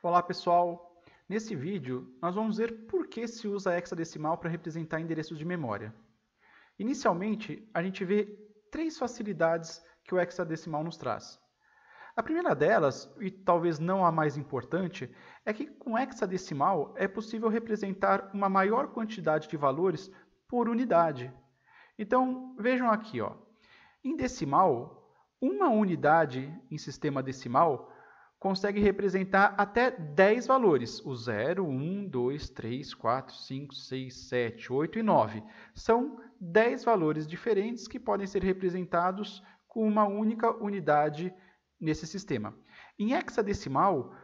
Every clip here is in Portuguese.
Olá pessoal, nesse vídeo nós vamos ver por que se usa hexadecimal para representar endereços de memória. Inicialmente, a gente vê três facilidades que o hexadecimal nos traz. A primeira delas, e talvez não a mais importante, é que com hexadecimal é possível representar uma maior quantidade de valores por unidade. Então, vejam aqui, ó. em decimal, uma unidade em sistema decimal consegue representar até 10 valores, o 0, 1, 2, 3, 4, 5, 6, 7, 8 e 9. São 10 valores diferentes que podem ser representados com uma única unidade nesse sistema. Em hexadecimal,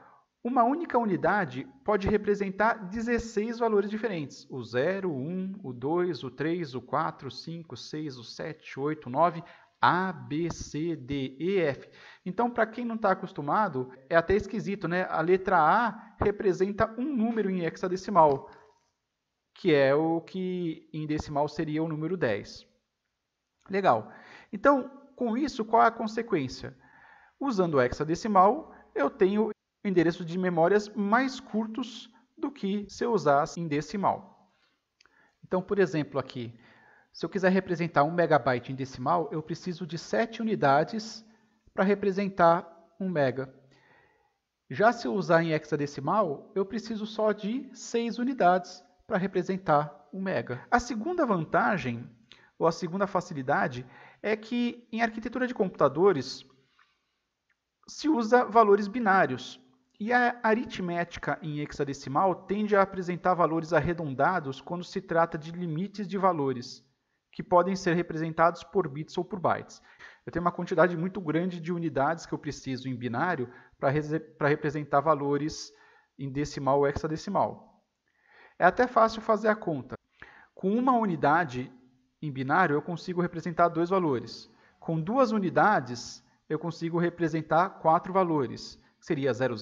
uma única unidade pode representar 16 valores diferentes: o 0, 1, o 2, o 3, o 4, o 5, 6, o 7, 8, 9, a, B, C, D, E, F. Então, para quem não está acostumado, é até esquisito, né? A letra A representa um número em hexadecimal, que é o que em decimal seria o número 10. Legal. Então, com isso, qual é a consequência? Usando o hexadecimal, eu tenho endereços de memórias mais curtos do que se eu usasse em decimal. Então, por exemplo, aqui, se eu quiser representar 1 megabyte em decimal, eu preciso de 7 unidades para representar 1 mega. Já se eu usar em hexadecimal, eu preciso só de 6 unidades para representar 1 mega. A segunda vantagem, ou a segunda facilidade, é que em arquitetura de computadores se usa valores binários. E a aritmética em hexadecimal tende a apresentar valores arredondados quando se trata de limites de valores que podem ser representados por bits ou por bytes. Eu tenho uma quantidade muito grande de unidades que eu preciso em binário para representar valores em decimal ou hexadecimal. É até fácil fazer a conta. Com uma unidade em binário, eu consigo representar dois valores. Com duas unidades, eu consigo representar quatro valores, seria 00,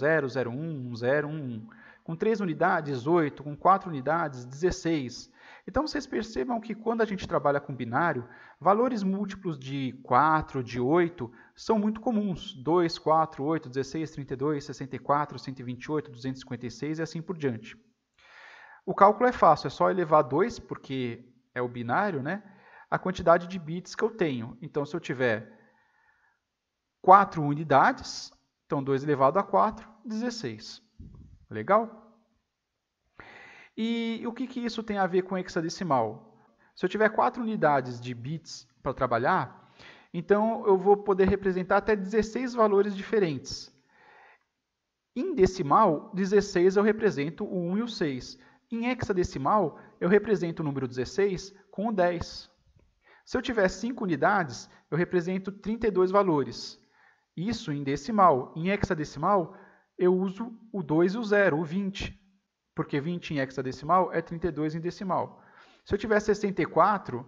01, 10, 11. Com três unidades, 8. Com quatro unidades, 16. Então vocês percebam que quando a gente trabalha com binário, valores múltiplos de 4, de 8 são muito comuns. 2, 4, 8, 16, 32, 64, 128, 256 e assim por diante. O cálculo é fácil, é só elevar 2, porque é o binário, né? a quantidade de bits que eu tenho. Então, se eu tiver 4 unidades, então 2 elevado a 4, 16. Legal? E o que, que isso tem a ver com hexadecimal? Se eu tiver quatro unidades de bits para trabalhar, então eu vou poder representar até 16 valores diferentes. Em decimal, 16 eu represento o 1 e o 6. Em hexadecimal, eu represento o número 16 com o 10. Se eu tiver 5 unidades, eu represento 32 valores. Isso em decimal. Em hexadecimal, eu uso o 2 e o 0, o 20 porque 20 em hexadecimal é 32 em decimal. Se eu tiver 64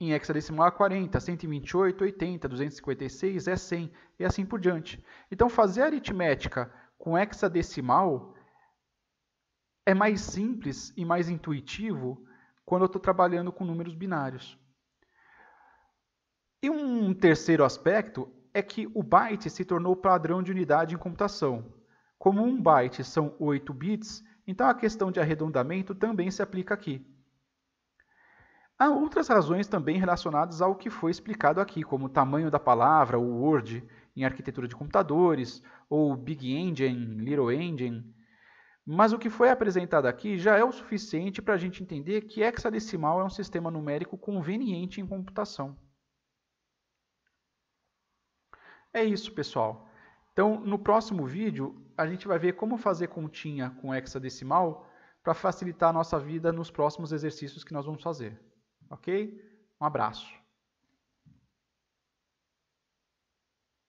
em hexadecimal é 40, 128, 80, 256 é 100 e assim por diante. Então fazer aritmética com hexadecimal é mais simples e mais intuitivo quando eu estou trabalhando com números binários. E um terceiro aspecto é que o byte se tornou padrão de unidade em computação. Como um byte são 8 bits, então a questão de arredondamento também se aplica aqui. Há outras razões também relacionadas ao que foi explicado aqui, como o tamanho da palavra, o Word, em arquitetura de computadores, ou Big Engine, Little Engine. Mas o que foi apresentado aqui já é o suficiente para a gente entender que hexadecimal é um sistema numérico conveniente em computação. É isso, pessoal. Então, no próximo vídeo, a gente vai ver como fazer continha com hexadecimal para facilitar a nossa vida nos próximos exercícios que nós vamos fazer. Ok? Um abraço.